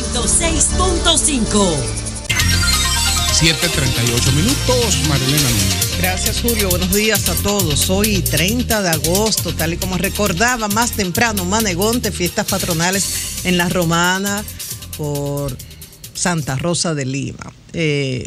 6.5 7:38 minutos. Marilena Núñez. Gracias, Julio. Buenos días a todos. Hoy, 30 de agosto, tal y como recordaba más temprano, Manegonte, fiestas patronales en La Romana por Santa Rosa de Lima. Eh,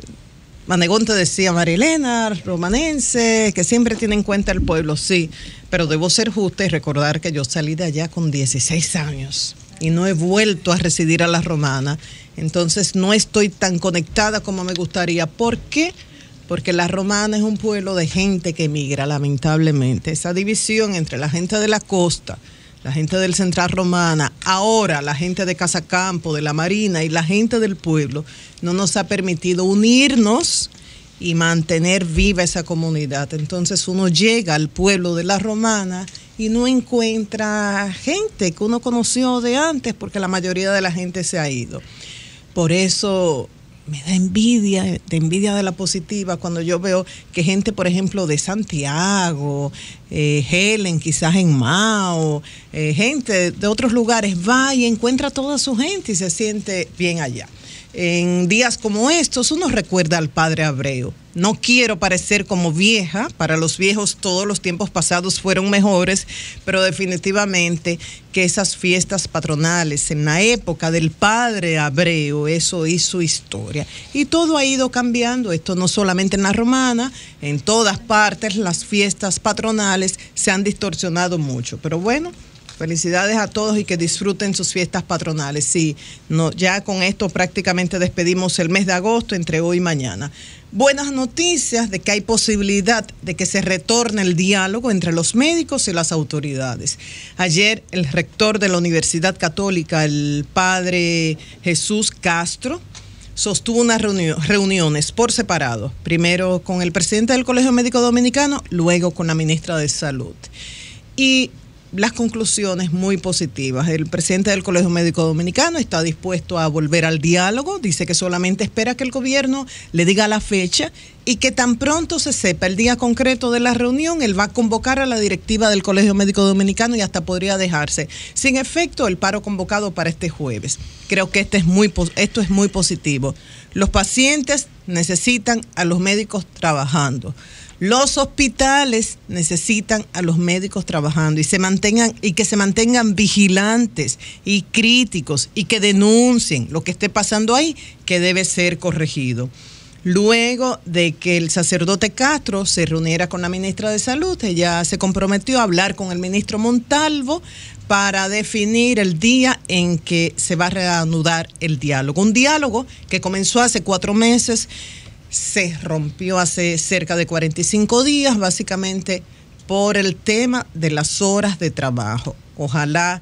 Manegonte decía Marilena, romanense, que siempre tiene en cuenta el pueblo, sí, pero debo ser justa y recordar que yo salí de allá con 16 años y no he vuelto a residir a la romana. Entonces no estoy tan conectada como me gustaría. ¿Por qué? Porque la romana es un pueblo de gente que emigra, lamentablemente. Esa división entre la gente de la costa, la gente del central romana, ahora la gente de Casacampo, de la Marina y la gente del pueblo, no nos ha permitido unirnos y mantener viva esa comunidad. Entonces uno llega al pueblo de la Romana y no encuentra gente que uno conoció de antes porque la mayoría de la gente se ha ido. Por eso me da envidia, de envidia de la positiva, cuando yo veo que gente, por ejemplo, de Santiago, eh, Helen, quizás en Mao, eh, gente de otros lugares va y encuentra toda su gente y se siente bien allá en días como estos uno recuerda al padre Abreu. No quiero parecer como vieja, para los viejos todos los tiempos pasados fueron mejores, pero definitivamente que esas fiestas patronales en la época del padre Abreu, eso hizo historia. Y todo ha ido cambiando, esto no solamente en la romana, en todas partes las fiestas patronales se han distorsionado mucho, pero bueno. Felicidades a todos y que disfruten sus fiestas patronales. Sí, no, ya con esto prácticamente despedimos el mes de agosto entre hoy y mañana. Buenas noticias de que hay posibilidad de que se retorne el diálogo entre los médicos y las autoridades. Ayer el rector de la Universidad Católica, el padre Jesús Castro, sostuvo unas reuniones por separado, primero con el presidente del Colegio Médico Dominicano, luego con la ministra de Salud. Y las conclusiones muy positivas. El presidente del Colegio Médico Dominicano está dispuesto a volver al diálogo, dice que solamente espera que el gobierno le diga la fecha y que tan pronto se sepa el día concreto de la reunión, él va a convocar a la directiva del Colegio Médico Dominicano y hasta podría dejarse sin efecto el paro convocado para este jueves. Creo que este es muy, esto es muy positivo. Los pacientes necesitan a los médicos trabajando. Los hospitales necesitan a los médicos trabajando y se mantengan y que se mantengan vigilantes y críticos y que denuncien lo que esté pasando ahí que debe ser corregido. Luego de que el sacerdote Castro se reuniera con la ministra de Salud, ella se comprometió a hablar con el ministro Montalvo para definir el día en que se va a reanudar el diálogo. Un diálogo que comenzó hace cuatro meses se rompió hace cerca de 45 días, básicamente por el tema de las horas de trabajo. Ojalá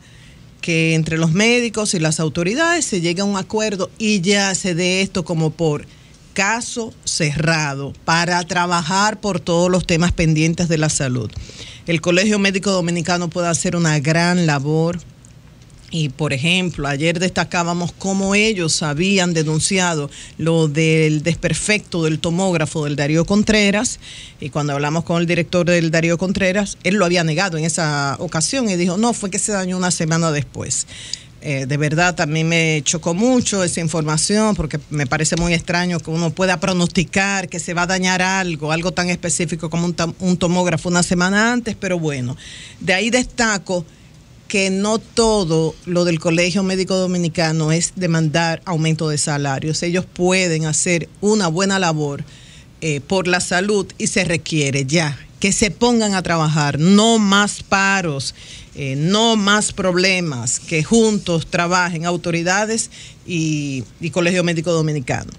que entre los médicos y las autoridades se llegue a un acuerdo y ya se dé esto como por caso cerrado para trabajar por todos los temas pendientes de la salud. El Colegio Médico Dominicano puede hacer una gran labor y por ejemplo, ayer destacábamos cómo ellos habían denunciado lo del desperfecto del tomógrafo del Darío Contreras. Y cuando hablamos con el director del Darío Contreras, él lo había negado en esa ocasión y dijo, no, fue que se dañó una semana después. Eh, de verdad, también me chocó mucho esa información porque me parece muy extraño que uno pueda pronosticar que se va a dañar algo, algo tan específico como un tomógrafo una semana antes, pero bueno, de ahí destaco que no todo lo del Colegio Médico Dominicano es demandar aumento de salarios. Ellos pueden hacer una buena labor eh, por la salud y se requiere ya que se pongan a trabajar, no más paros, eh, no más problemas, que juntos trabajen autoridades y Colegio Médico Dominicano.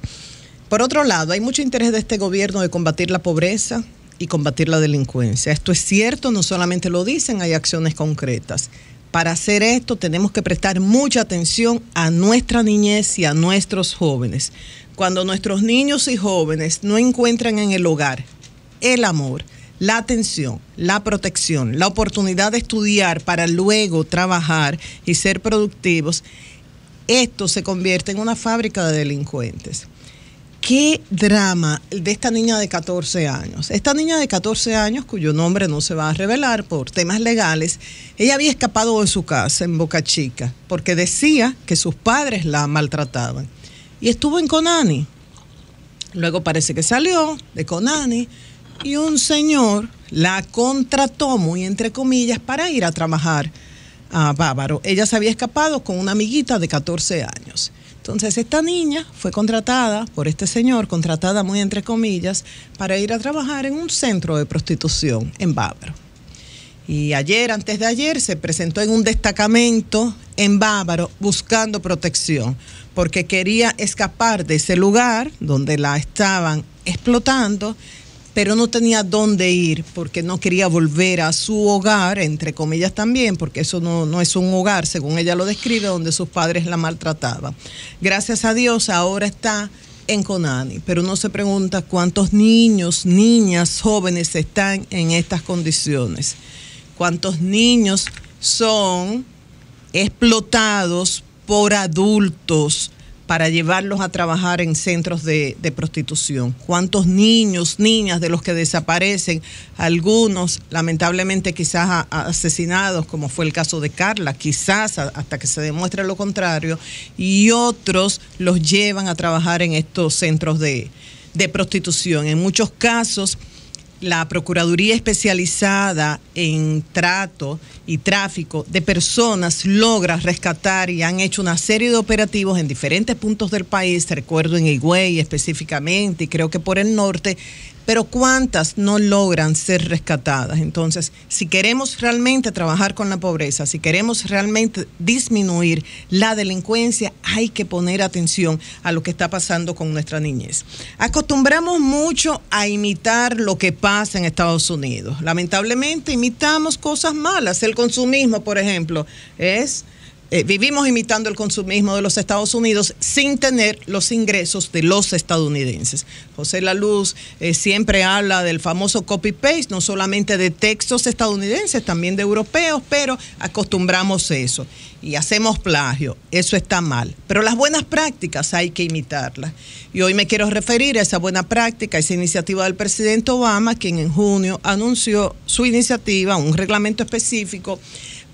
Por otro lado, hay mucho interés de este gobierno de combatir la pobreza y combatir la delincuencia. Esto es cierto, no solamente lo dicen, hay acciones concretas para hacer esto tenemos que prestar mucha atención a nuestra niñez y a nuestros jóvenes. Cuando nuestros niños y jóvenes no encuentran en el hogar el amor, la atención, la protección, la oportunidad de estudiar para luego trabajar y ser productivos, esto se convierte en una fábrica de delincuentes qué drama de esta niña de 14 años. Esta niña de 14 años, cuyo nombre no se va a revelar por temas legales, ella había escapado de su casa en Boca Chica porque decía que sus padres la maltrataban. Y estuvo en Conani. Luego parece que salió de Conani y un señor la contrató, muy entre comillas, para ir a trabajar a Bávaro. Ella se había escapado con una amiguita de 14 años. Entonces, esta niña fue contratada por este señor, contratada muy entre comillas, para ir a trabajar en un centro de prostitución en Bávaro. Y ayer, antes de ayer, se presentó en un destacamento en Bávaro buscando protección, porque quería escapar de ese lugar donde la estaban explotando, pero no tenía dónde ir porque no quería volver a su hogar, entre comillas también, porque eso no, es un hogar, según ella lo describe, donde sus padres la maltrataban. Gracias a Dios ahora está en Conani, pero uno se pregunta cuántos niños, niñas, jóvenes están en estas condiciones, cuántos niños son explotados por adultos, para llevarlos a trabajar en centros de, prostitución. ¿Cuántos niños, niñas de los que desaparecen? Algunos, lamentablemente, quizás asesinados, como fue el caso de Carla, quizás hasta que se demuestre lo contrario, y otros los llevan a trabajar en estos centros de prostitución. En muchos casos la Procuraduría especializada en trato y tráfico de personas logra rescatar y han hecho una serie de operativos en diferentes puntos del país, recuerdo en Higüey específicamente y creo que por el norte, pero cuántas no logran ser rescatadas. Entonces, si queremos realmente trabajar con la pobreza, si queremos realmente disminuir la delincuencia, hay que poner atención a lo que está pasando con nuestra niñez. Acostumbramos mucho a imitar lo que pasa en Estados Unidos. Lamentablemente, imitamos cosas malas. El consumismo, por ejemplo, es eh, vivimos imitando el consumismo de los Estados Unidos sin tener los ingresos de los estadounidenses. José Laluz Luz eh, siempre habla del famoso copy-paste, no solamente de textos estadounidenses, también de europeos, pero acostumbramos eso y hacemos plagio. Eso está mal. Pero las buenas prácticas hay que imitarlas. Y hoy me quiero referir a esa buena práctica, a esa iniciativa del presidente Obama, quien en junio anunció su iniciativa, un reglamento específico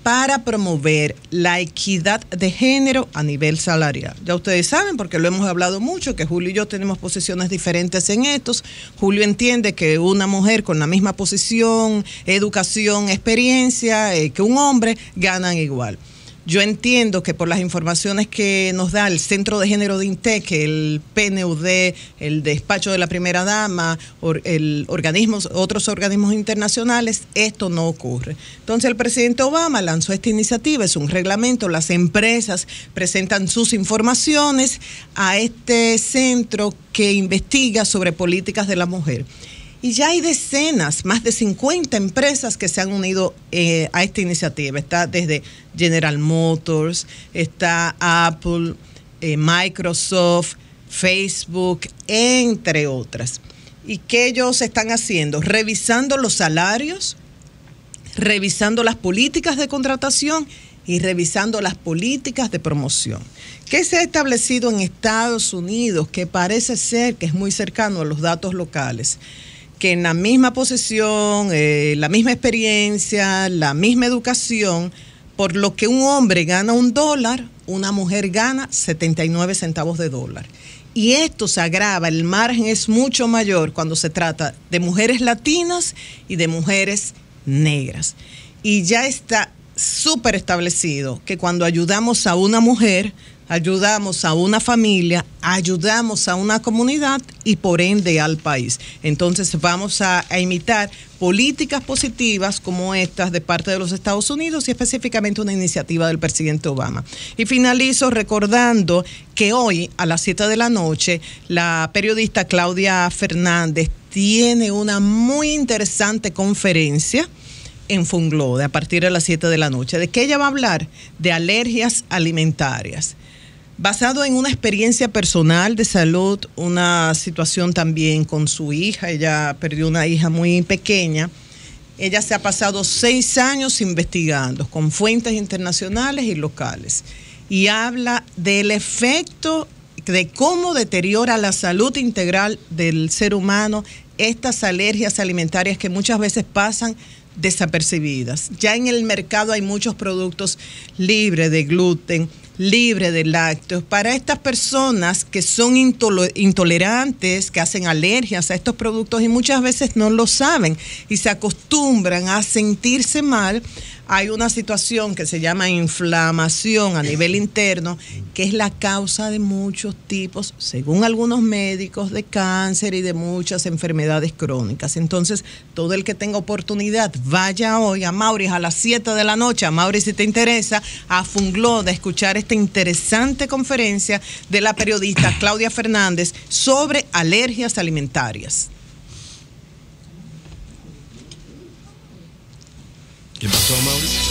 para promover la equidad de género a nivel salarial. Ya ustedes saben, porque lo hemos hablado mucho, que Julio y yo tenemos posiciones diferentes en estos. Julio entiende que una mujer con la misma posición, educación, experiencia, eh, que un hombre, ganan igual. Yo entiendo que por las informaciones que nos da el Centro de Género de INTEC, el PNUD, el despacho de la primera dama, el organismos, otros organismos internacionales, esto no ocurre. Entonces el presidente Obama lanzó esta iniciativa, es un reglamento, las empresas presentan sus informaciones a este centro que investiga sobre políticas de la mujer. Y ya hay decenas, más de 50 empresas que se han unido eh, a esta iniciativa. Está desde General Motors, está Apple, eh, Microsoft, Facebook, entre otras. ¿Y qué ellos están haciendo? Revisando los salarios, revisando las políticas de contratación y revisando las políticas de promoción. ¿Qué se ha establecido en Estados Unidos que parece ser que es muy cercano a los datos locales? que en la misma posición, eh, la misma experiencia, la misma educación, por lo que un hombre gana un dólar, una mujer gana 79 centavos de dólar. Y esto se agrava, el margen es mucho mayor cuando se trata de mujeres latinas y de mujeres negras. Y ya está súper establecido que cuando ayudamos a una mujer, ayudamos a una familia, ayudamos a una comunidad y por ende al país. Entonces vamos a, imitar políticas positivas como estas de parte de los Estados Unidos y específicamente una iniciativa del presidente Obama. Y finalizo recordando que hoy a las 7 de la noche la periodista Claudia Fernández tiene una muy interesante conferencia en Funglode a partir de las 7 de la noche, de que ella va a hablar de alergias alimentarias basado en una experiencia personal de salud, una situación también con su hija, ella perdió una hija muy pequeña. Ella se ha pasado seis años investigando con fuentes internacionales y locales y habla del efecto de cómo deteriora la salud integral del ser humano estas alergias alimentarias que muchas veces pasan desapercibidas. Ya en el mercado hay muchos productos libres de gluten, libre de lácteos. Para estas personas que son intolerantes, que hacen alergias a estos productos y muchas veces no lo saben y se acostumbran a sentirse mal hay una situación que se llama inflamación a nivel interno, que es la causa de muchos tipos, según algunos médicos, de cáncer y de muchas enfermedades crónicas. Entonces, todo el que tenga oportunidad, vaya hoy a Maurice a las 7 de la noche, a si te interesa, a Fungloda, a escuchar esta interesante conferencia de la periodista Claudia Fernández sobre alergias alimentarias. Give me some